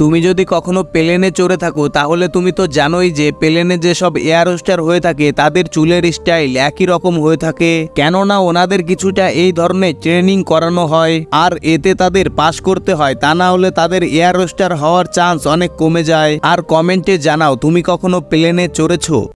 তুমি যদি কখনো প্লেনে চড়ে থাকো তাহলে তুমি তো জানোই যে প্লেনে যেসব এয়ার হোস্টার হয়ে থাকে তাদের চুলের স্টাইল একই রকম হয়ে থাকে কেননা ওনাদের কিছুটা এই ধরনের ট্রেনিং করানো হয় আর এতে তাদের পাশ করতে হয় তা না হলে তাদের এয়ার হোস্টার হওয়ার চান্স অনেক কমে যায় আর কমেন্টে জানাও তুমি কখনো প্লেনে চড়েছো